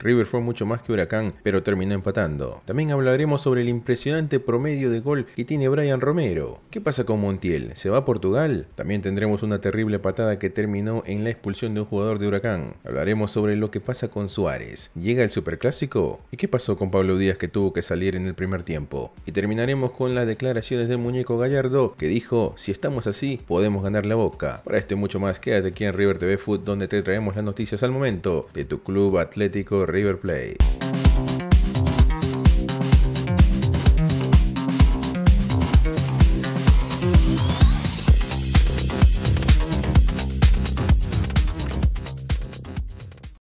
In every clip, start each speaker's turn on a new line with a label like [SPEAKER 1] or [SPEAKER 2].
[SPEAKER 1] River fue mucho más que Huracán, pero terminó empatando. También hablaremos sobre el impresionante promedio de gol que tiene Brian Romero. ¿Qué pasa con Montiel? ¿Se va a Portugal? También tendremos una terrible patada que terminó en la expulsión de un jugador de Huracán. Hablaremos sobre lo que pasa con Suárez. ¿Llega el Superclásico? ¿Y qué pasó con Pablo Díaz que tuvo que salir en el primer tiempo? Y terminaremos con las declaraciones del muñeco Gallardo que dijo, si estamos así, podemos ganar la boca. Para esto y mucho más, quédate aquí en River TV Food donde te traemos las noticias al momento de tu club atlético River Play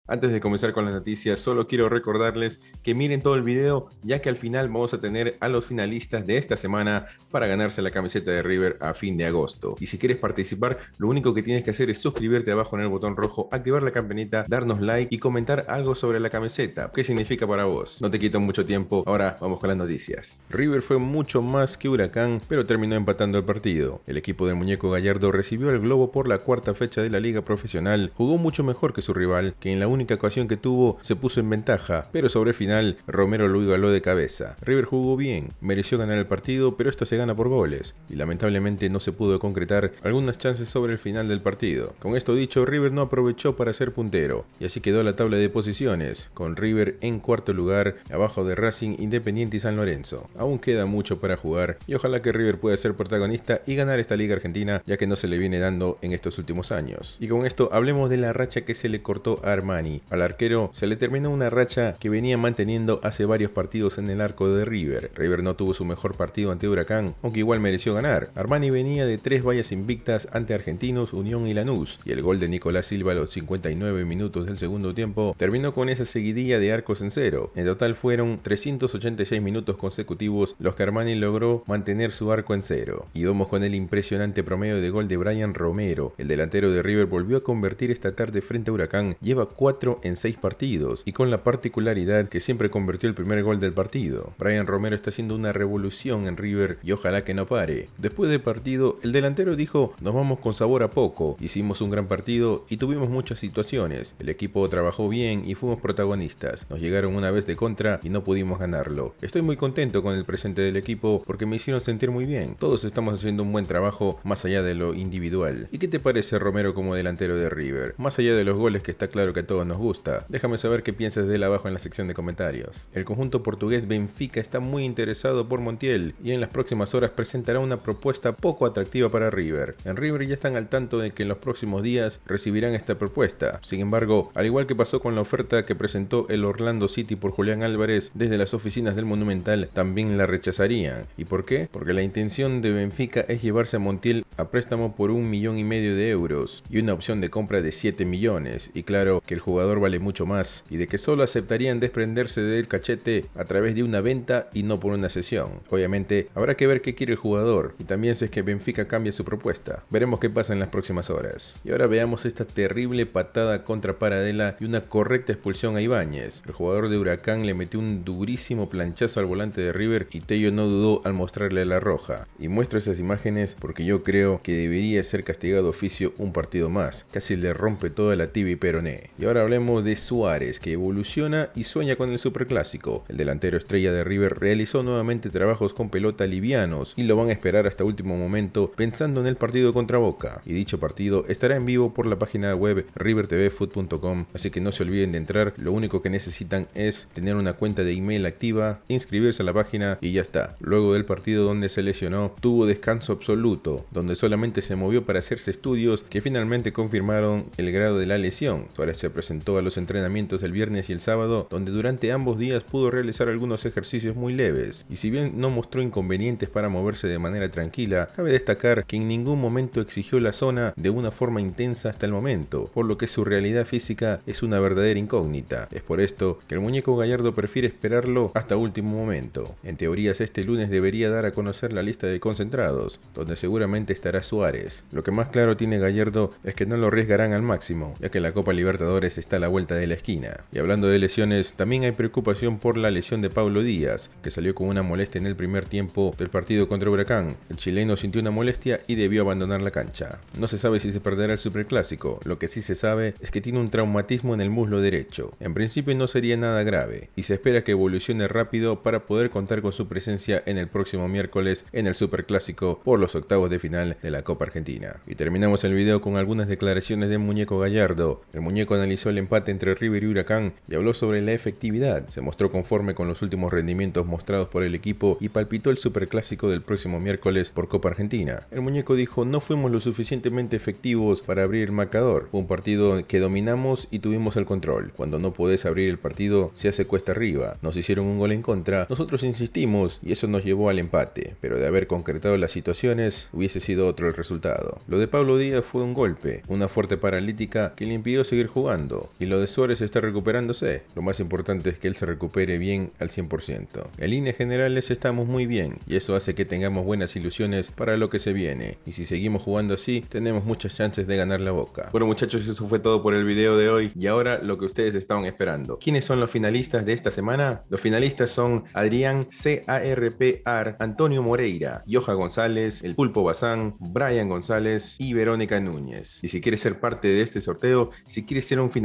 [SPEAKER 1] Antes de comenzar con las noticias, solo quiero recordarles que miren todo el video, ya que al final vamos a tener a los finalistas de esta semana para ganarse la camiseta de River a fin de agosto. Y si quieres participar, lo único que tienes que hacer es suscribirte abajo en el botón rojo, activar la campanita, darnos like y comentar algo sobre la camiseta. ¿Qué significa para vos? No te quito mucho tiempo, ahora vamos con las noticias. River fue mucho más que Huracán, pero terminó empatando el partido. El equipo del muñeco Gallardo recibió el globo por la cuarta fecha de la liga profesional, jugó mucho mejor que su rival, que en la única única ocasión que tuvo se puso en ventaja, pero sobre el final Romero lo igualó de cabeza. River jugó bien, mereció ganar el partido, pero esto se gana por goles, y lamentablemente no se pudo concretar algunas chances sobre el final del partido. Con esto dicho, River no aprovechó para ser puntero, y así quedó la tabla de posiciones, con River en cuarto lugar, abajo de Racing, Independiente y San Lorenzo. Aún queda mucho para jugar, y ojalá que River pueda ser protagonista y ganar esta Liga Argentina, ya que no se le viene dando en estos últimos años. Y con esto hablemos de la racha que se le cortó a Armani al arquero se le terminó una racha que venía manteniendo hace varios partidos en el arco de River. River no tuvo su mejor partido ante Huracán, aunque igual mereció ganar. Armani venía de tres vallas invictas ante Argentinos, Unión y Lanús, y el gol de Nicolás Silva a los 59 minutos del segundo tiempo terminó con esa seguidilla de arcos en cero. En total fueron 386 minutos consecutivos los que Armani logró mantener su arco en cero. Y vamos con el impresionante promedio de gol de Brian Romero. El delantero de River volvió a convertir esta tarde frente a Huracán, lleva cuatro en 6 partidos y con la particularidad que siempre convirtió el primer gol del partido. Brian Romero está haciendo una revolución en River y ojalá que no pare. Después del partido, el delantero dijo, nos vamos con sabor a poco, hicimos un gran partido y tuvimos muchas situaciones. El equipo trabajó bien y fuimos protagonistas. Nos llegaron una vez de contra y no pudimos ganarlo. Estoy muy contento con el presente del equipo porque me hicieron sentir muy bien. Todos estamos haciendo un buen trabajo más allá de lo individual. ¿Y qué te parece Romero como delantero de River? Más allá de los goles que está claro que a todos nos gusta. Déjame saber qué piensas de él abajo en la sección de comentarios. El conjunto portugués Benfica está muy interesado por Montiel y en las próximas horas presentará una propuesta poco atractiva para River. En River ya están al tanto de que en los próximos días recibirán esta propuesta. Sin embargo, al igual que pasó con la oferta que presentó el Orlando City por Julián Álvarez desde las oficinas del Monumental, también la rechazarían. ¿Y por qué? Porque la intención de Benfica es llevarse a Montiel a préstamo por un millón y medio de euros y una opción de compra de 7 millones. Y claro que el jugador jugador vale mucho más y de que solo aceptarían desprenderse del cachete a través de una venta y no por una sesión. Obviamente habrá que ver qué quiere el jugador y también si es que Benfica cambia su propuesta. Veremos qué pasa en las próximas horas. Y ahora veamos esta terrible patada contra Paradela y una correcta expulsión a Ibáñez. El jugador de Huracán le metió un durísimo planchazo al volante de River y Tello no dudó al mostrarle la roja. Y muestro esas imágenes porque yo creo que debería ser castigado oficio un partido más. Casi le rompe toda la tibia y peroné. Y ahora hablemos de Suárez, que evoluciona y sueña con el superclásico. El delantero estrella de River realizó nuevamente trabajos con pelota livianos y lo van a esperar hasta último momento pensando en el partido contra Boca. Y dicho partido estará en vivo por la página web rivertvfoot.com, así que no se olviden de entrar, lo único que necesitan es tener una cuenta de email activa, inscribirse a la página y ya está. Luego del partido donde se lesionó, tuvo descanso absoluto, donde solamente se movió para hacerse estudios que finalmente confirmaron el grado de la lesión. Suárez se presentó en todos los entrenamientos del viernes y el sábado, donde durante ambos días pudo realizar algunos ejercicios muy leves, y si bien no mostró inconvenientes para moverse de manera tranquila, cabe destacar que en ningún momento exigió la zona de una forma intensa hasta el momento, por lo que su realidad física es una verdadera incógnita. Es por esto que el muñeco Gallardo prefiere esperarlo hasta último momento. En teorías este lunes debería dar a conocer la lista de concentrados, donde seguramente estará Suárez. Lo que más claro tiene Gallardo es que no lo arriesgarán al máximo, ya que la Copa Libertadores está la vuelta de la esquina. Y hablando de lesiones, también hay preocupación por la lesión de Pablo Díaz, que salió con una molestia en el primer tiempo del partido contra Huracán. El chileno sintió una molestia y debió abandonar la cancha. No se sabe si se perderá el Superclásico, lo que sí se sabe es que tiene un traumatismo en el muslo derecho. En principio no sería nada grave, y se espera que evolucione rápido para poder contar con su presencia en el próximo miércoles en el Superclásico por los octavos de final de la Copa Argentina. Y terminamos el video con algunas declaraciones de Muñeco Gallardo. El muñeco analizó el el empate entre River y Huracán y habló sobre la efectividad. Se mostró conforme con los últimos rendimientos mostrados por el equipo y palpitó el superclásico del próximo miércoles por Copa Argentina. El muñeco dijo, no fuimos lo suficientemente efectivos para abrir el marcador. Fue un partido que dominamos y tuvimos el control. Cuando no podés abrir el partido, se hace cuesta arriba. Nos hicieron un gol en contra, nosotros insistimos y eso nos llevó al empate. Pero de haber concretado las situaciones, hubiese sido otro el resultado. Lo de Pablo Díaz fue un golpe, una fuerte paralítica que le impidió seguir jugando y lo de Suárez está recuperándose. Lo más importante es que él se recupere bien al 100%. En líneas generales estamos muy bien y eso hace que tengamos buenas ilusiones para lo que se viene. Y si seguimos jugando así, tenemos muchas chances de ganar la boca. Bueno muchachos, eso fue todo por el video de hoy y ahora lo que ustedes estaban esperando. ¿Quiénes son los finalistas de esta semana? Los finalistas son Adrián CARPR, Antonio Moreira, Yoja González, El Pulpo Bazán, Brian González y Verónica Núñez. Y si quieres ser parte de este sorteo, si quieres ser un finalista,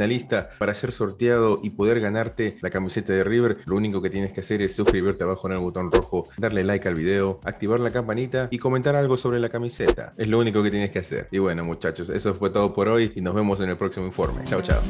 [SPEAKER 1] para ser sorteado y poder ganarte la camiseta de River, lo único que tienes que hacer es suscribirte abajo en el botón rojo, darle like al video, activar la campanita y comentar algo sobre la camiseta. Es lo único que tienes que hacer. Y bueno, muchachos, eso fue todo por hoy y nos vemos en el próximo informe. Chao, chao.